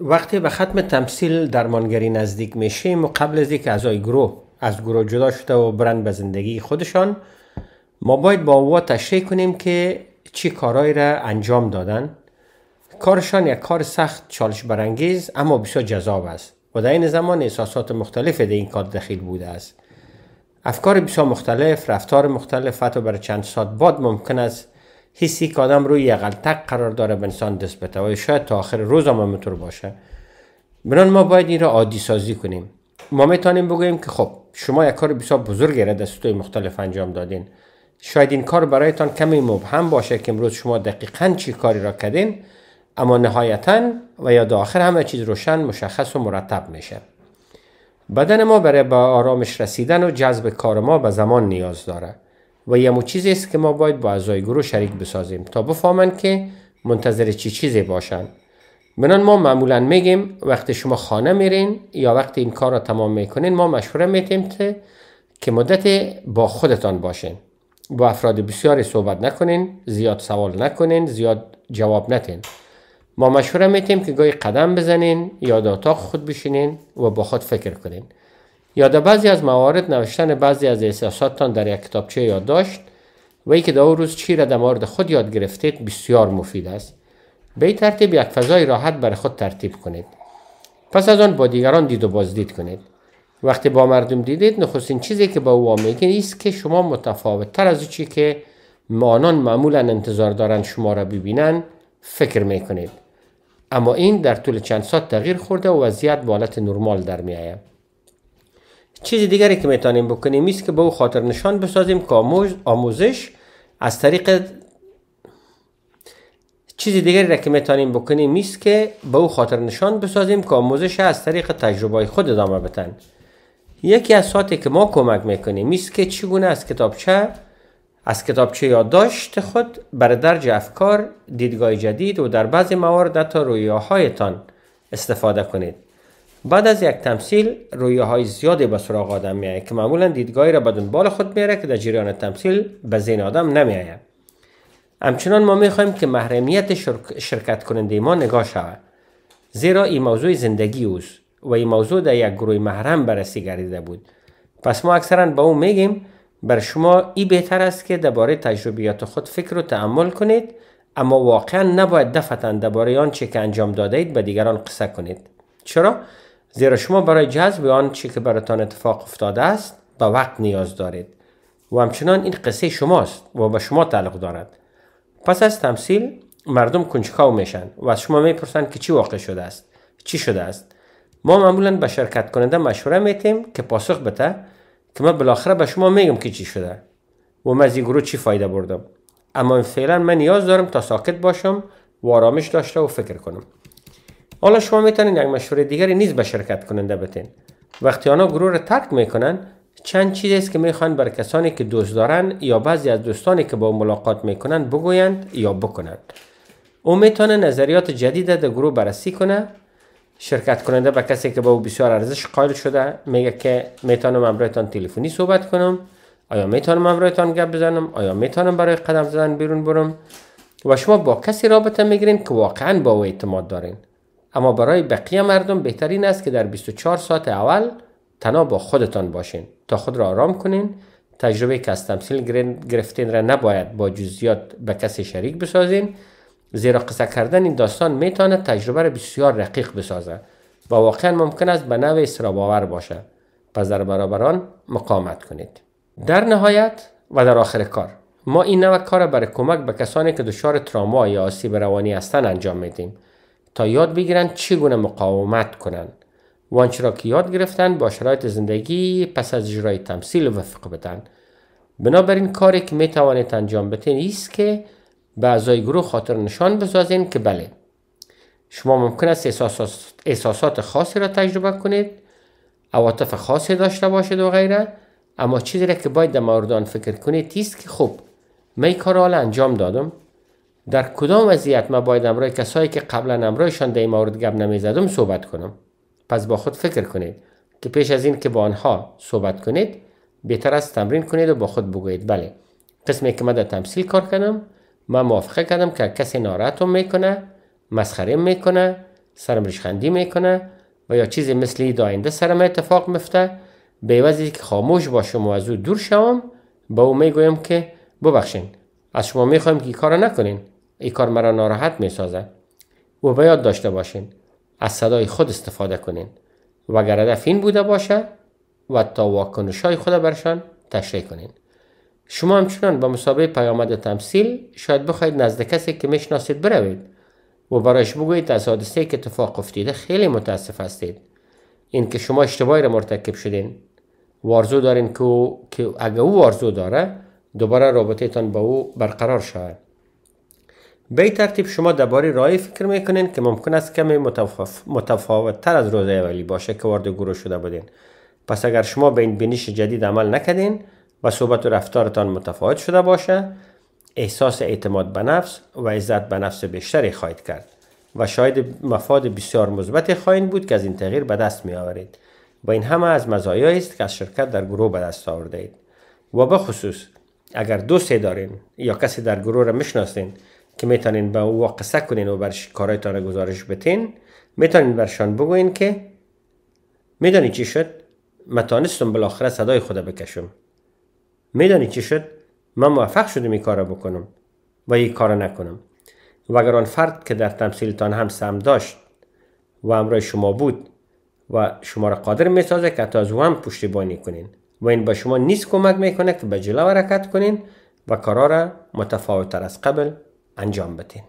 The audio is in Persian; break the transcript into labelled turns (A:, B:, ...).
A: وقتی به ختم تمثیل درمانگری نزدیک میشیم و قبل از اینکه اعضای گروه از گروه جدا شده و برند به زندگی خودشان ما باید با اوها تشریح کنیم که چی کارهایی را انجام دادن کارشان یک کار سخت چالش برانگیز اما بسیار جذاب است و در این زمان احساسات مختلف در این کار دخیل بوده است افکار بسیار مختلف رفتار مختلف حتی برای چند ساعت بعد ممکن است حسی که آدم روی تک قرار داره به انسان دست و شاید تا آخر روز هم باشه بنان ما باید این را عادی سازی کنیم ما میتونیم بگوییم که خب شما یک کار بسیار بزرگی را در سطوح مختلف انجام دادین شاید این کار برایتان کمی مبهم باشه که امروز شما دقیقا چی کاری را کردین اما نهایتا و یا آخر همه چیز روشن مشخص و مرتب میشه بدن ما برای به آرامش رسیدن و جذب کار ما به زمان نیاز داره و یه چیزی است که ما باید با اعضای گروه شریک بسازیم تا بفهمند که منتظر چی چیزی باشن. منان ما معمولا میگیم وقتی شما خانه میرین یا وقتی این کار را تمام میکنین ما مشوره میتیم که مدت با خودتان باشین با افراد بسیاری صحبت نکنین زیاد سوال نکنین زیاد جواب نتین ما مشوره میتیم که گاهی قدم بزنین یا اتاق خود بشینین و با خود فکر کنین یا در بعضی از موارد نوشتن بعضی از احساساتتان در یک کتابچه یادداشت و ای که در روز چی را در مورد خود یاد گرفتید بسیار مفید است به این ترتیب یک فضای راحت برای خود ترتیب کنید پس از آن با دیگران دید و بازدید کنید وقتی با مردم دیدید نخستین چیزی که با او میگین است که شما متفاوت تر از چی که مانان معمولا انتظار دارند شما را ببینند فکر میکنید اما این در طول چند ساعت تغییر خورده و وضعیت به حالت نرمال در میآید چیز دیگری که میتونیم بکنیم است که به او خاطر نشان بسازیم که آموزش از طریق چیز دیگری را که میتونیم بکنیم است که به او خاطر نشان بسازیم که آموزش از طریق تجربه خود ادامه بتن یکی از ساعتی که ما کمک میکنیم است که چگونه از کتابچه از کتابچه یادداشت خود بر درج افکار دیدگاه جدید و در بعضی موارد حتی رویاهایتان استفاده کنید بعد از یک تمثیل رویه های زیادی به سراغ آدم می که معمولا دیدگاهی را به دنبال خود میاره که در جریان تمثیل به ذهن آدم آید. همچنان ما میخواهیم که محرمیت شرکت کننده ما نگاه شود زیرا این موضوع زندگی اوست و این موضوع در یک گروه محرم بررسی گردیده بود پس ما اکثرا به او میگیم بر شما ای بهتر است که درباره تجربیات خود فکر و تعمل کنید اما واقعا نباید دفتن درباره آنچه که انجام داده اید به دیگران قصه کنید چرا زیرا شما برای جذب آن چی که براتان اتفاق افتاده است به وقت نیاز دارید و همچنان این قصه شماست و به شما تعلق دارد پس از تمثیل مردم کنجکاو میشن و از شما میپرسند که چی واقع شده است چی شده است ما معمولا به شرکت کننده مشوره میتیم که پاسخ بده که من بالاخره به شما میگم که چی شده و من از این گروه چی فایده بردم اما فعلا من نیاز دارم تا ساکت باشم و آرامش داشته و فکر کنم حالا شما میتونید یک مشوره دیگری نیز به شرکت کننده بتین وقتی آنها گروه را ترک میکنن چند چیز است که میخوان بر کسانی که دوست دارن یا بعضی از دوستانی که با ملاقات میکنن بگویند یا بکنند او میتونه نظریات جدید در گروه بررسی کنه شرکت کننده به کسی که با او بسیار ارزش قائل شده میگه که میتونم امرایتان تلفنی صحبت کنم آیا میتونم امرایتان گپ بزنم آیا میتونم برای قدم زدن بیرون برم و شما با کسی رابطه میگیرین که واقعا با او اعتماد دارین اما برای بقیه مردم بهترین است که در 24 ساعت اول تنها با خودتان باشین تا خود را آرام کنین تجربه که از تمثیل گرفتین را نباید با جزیات به کسی شریک بسازین زیرا قصه کردن این داستان میتواند تجربه را بسیار رقیق بسازه و واقعا ممکن است به نوع سراباور باشه. پس در برابران آن مقاومت کنید در نهایت و در آخر کار ما این نوع کار برای کمک به کسانی که دچار تراما یا آسیب روانی هستند انجام میدیم تا یاد بگیرند چگونه مقاومت کنند و آنچه را که یاد گرفتند با شرایط زندگی پس از اجرای تمثیل وفق بدن بنابراین کاری که می توانید انجام بدین ایست که به اعضای گروه خاطر نشان بسازین که بله شما ممکن است احساسات خاصی را تجربه کنید عواطف خاصی داشته باشید و غیره اما چیزی را که باید در مورد آن فکر کنید است که خب من کار انجام دادم در کدام وضعیت ما باید امرای کسایی که قبلا امرایشان در این مورد گپ نمیزدم صحبت کنم پس با خود فکر کنید که پیش از این که با آنها صحبت کنید بهتر است تمرین کنید و با خود بگویید بله قسمی که من در تمثیل کار کنم من موافقه کردم که کسی ناراحتم میکنه مسخره میکنه سرم ریشخندی میکنه و یا چیزی مثل داینده سرم اتفاق میفته، به وضعی که خاموش باشم و از او دور شوم با او میگویم که ببخشین از شما میخوایم که کار نکنین این کار مرا ناراحت می سازد و به یاد داشته باشین از صدای خود استفاده کنین و اگر هدف این بوده باشه و تا واکنش های خود برشان تشریح کنین شما همچنان به مسابقه پیامد تمثیل شاید بخواید نزد کسی که میشناسید بروید و برایش بگویید از حادثه که اتفاق افتیده خیلی متاسف هستید اینکه شما اشتباهی را مرتکب شدین و دارین که, او... که اگه او وارزو داره دوباره تان با او برقرار شود به این ترتیب شما درباره رای فکر میکنین که ممکن است کمی متفاوت تر از روز اولی باشه که وارد گروه شده بودین پس اگر شما به این بینش جدید عمل نکردین و صحبت و رفتارتان متفاوت شده باشه احساس اعتماد به نفس و عزت به نفس بیشتری خواهید کرد و شاید مفاد بسیار مثبتی خواهید بود که از این تغییر به دست می آورید و این همه از مزایایی است که از شرکت در گروه به دست آورده اید و به خصوص اگر دوستی دارین یا کسی در گروه را که میتونین به او قصه کنین و برش کارهایتان را گزارش بتین میتونین برشان بگوین که میدانی چی شد تانستم بالاخره صدای خدا بکشم میدانی چی شد من موفق شدم این کار بکنم و این کار نکنم و اگر آن فرد که در تمثیلتان هم سم داشت و همراه شما بود و شما را قادر می که حتی از او هم پشتیبانی کنین و این به شما نیست کمک میکنه که به جلو حرکت کنین و کارا را تر از قبل انجام بدین